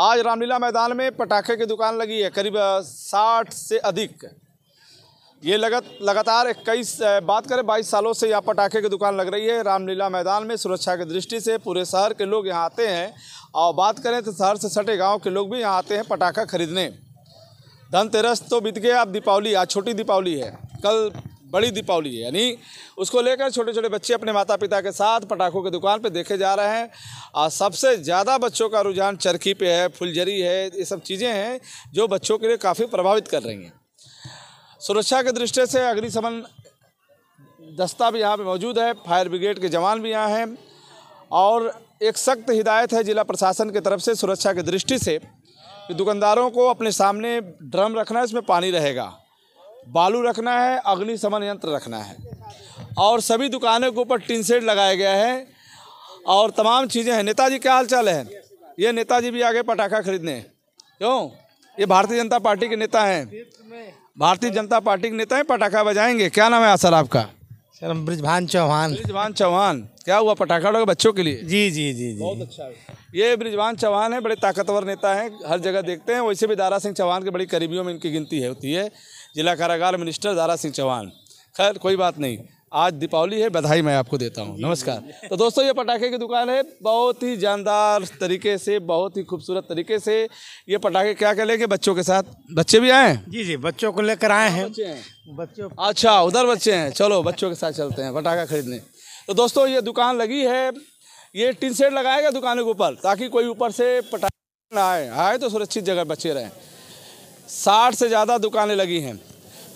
आज रामलीला मैदान में पटाखे की दुकान लगी है करीब साठ से अधिक ये लगत लगातार इक्कीस बात करें बाईस सालों से यहाँ पटाखे की दुकान लग रही है रामलीला मैदान में सुरक्षा की दृष्टि से पूरे शहर के लोग यहाँ आते हैं और बात करें तो शहर से सटे गांव के लोग भी यहाँ आते हैं पटाखा खरीदने धनतेरस तो बीत गया अब दीपावली आज छोटी दीपावली है कल बड़ी दीपावली है यानी उसको लेकर छोटे छोटे बच्चे अपने माता पिता के साथ पटाखों की दुकान पर देखे जा रहे हैं और सबसे ज़्यादा बच्चों का रुझान चरखी पे है फुलझरी है ये सब चीज़ें हैं जो बच्चों के लिए काफ़ी प्रभावित कर रही हैं सुरक्षा के दृष्टि से अग्निशमन दस्ता भी यहाँ पर मौजूद है फायर ब्रिगेड के जवान भी यहाँ हैं और एक सख्त हिदायत है जिला प्रशासन की तरफ से सुरक्षा की दृष्टि से दुकानदारों को अपने सामने ड्रम रखना है इसमें पानी रहेगा बालू रखना है अग्निशमन यंत्र रखना है और सभी दुकानों के ऊपर टिन सेट लगाया गया है और तमाम चीज़ें हैं नेताजी क्या हाल चाल है ये नेताजी भी आगे पटाखा खरीदने क्यों ये भारतीय जनता पार्टी के नेता हैं भारतीय जनता पार्टी के नेता हैं पटाखा बजाएंगे क्या नाम है असर आपका सर हम ब्रिजभान चौहान ब्रिजभान चौहान क्या हुआ पटाखा उड़ा बच्चों के लिए जी जी जी जी बहुत अच्छा है ये ब्रिजभान चौहान है बड़े ताकतवर नेता हैं हर जगह देखते हैं वैसे भी दारा सिंह चौहान के बड़ी करीबियों में इनकी गिनती है होती है जिला कारागार मिनिस्टर दारा सिंह चौहान खैर कोई बात नहीं आज दीपावली है बधाई मैं आपको देता हूँ नमस्कार तो दोस्तों ये पटाखे की दुकान है बहुत ही जानदार तरीके से बहुत ही खूबसूरत तरीके से ये पटाखे क्या कह लेंगे बच्चों के साथ बच्चे भी आए जी जी बच्चों को लेकर आए हैं बच्चे बच्चों अच्छा उधर बच्चे हैं चलो बच्चों के साथ चलते हैं पटाखा खरीदने तो दोस्तों ये दुकान लगी है ये टिन सेट लगाएगा दुकानों के ऊपर ताकि कोई ऊपर से पटाखा ना आए आए तो सुरक्षित जगह बचे रहें साठ से ज़्यादा दुकानें लगी हैं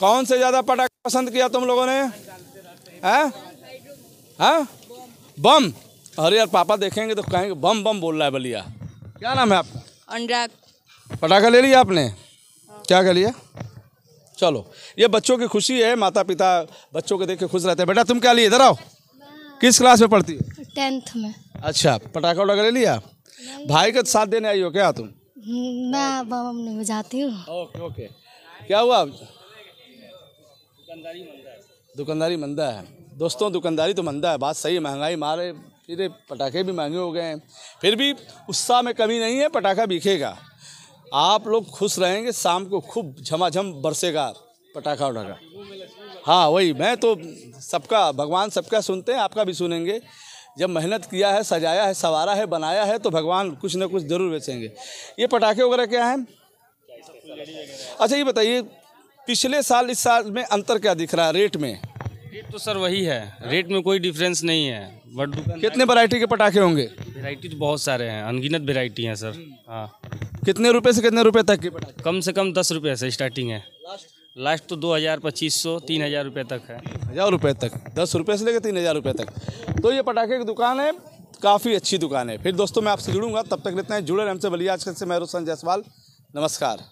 कौन से ज़्यादा पटाखा पसंद किया तुम लोगों ने हैं बम अरे यार पापा देखेंगे तो कहेंगे बम बम बोल रहा है बलिया क्या नाम है आपका अनुराग पटाखा ले लिया आपने हाँ। क्या कर लिया चलो ये बच्चों की खुशी है माता पिता बच्चों को देख के खुश रहते हैं बेटा तुम क्या लिए इधर आओ किस क्लास में पढ़ती हो टेंथ में अच्छा पटाखा वटाखा ले लिया भाई का साथ देने आई हो क्या तुम मैं बाबा नहीं जाती हूँ ओके ओके क्या हुआ दुकानदारी मंदा है दुकानदारी मंदा है दोस्तों दुकानदारी तो मंदा है बात सही है महंगाई मारे फिर पटाखे भी महंगे हो गए हैं फिर भी उत्साह में कमी नहीं है पटाखा बिकेगा आप लोग खुश रहेंगे शाम को खूब झमाझम बरसेगा पटाखा उठाखा हाँ वही मैं तो सबका भगवान सबका सुनते हैं आपका भी सुनेंगे जब मेहनत किया है सजाया है सवारा है बनाया है तो भगवान कुछ ना कुछ ज़रूर बेचेंगे ये पटाखे वगैरह क्या हैं अच्छा ये बताइए पिछले साल इस साल में अंतर क्या दिख रहा है रेट में रेट तो सर वही है रेट में कोई डिफरेंस नहीं है बट कितने वेरायटी के पटाखे होंगे वेरायटी तो बहुत सारे हैं अनगिनत वेरायटी हैं सर हाँ कितने रुपए से कितने रुपए तक के पटाखे कम से कम दस रुपये से स्टार्टिंग है लास्ट तो दो हज़ार पच्चीस सौ तीन हज़ार रुपये तक है हज़ार रुपये तक दस रुपये से लेकर तीन हज़ार रुपये तक तो ये पटाखे की दुकान है काफ़ी अच्छी दुकान है फिर दोस्तों मैं आपसे जुड़ूंगा तब तक लेते हैं जुड़े हमसे बलिया आज से मैं रोशन जायसवाल नमस्कार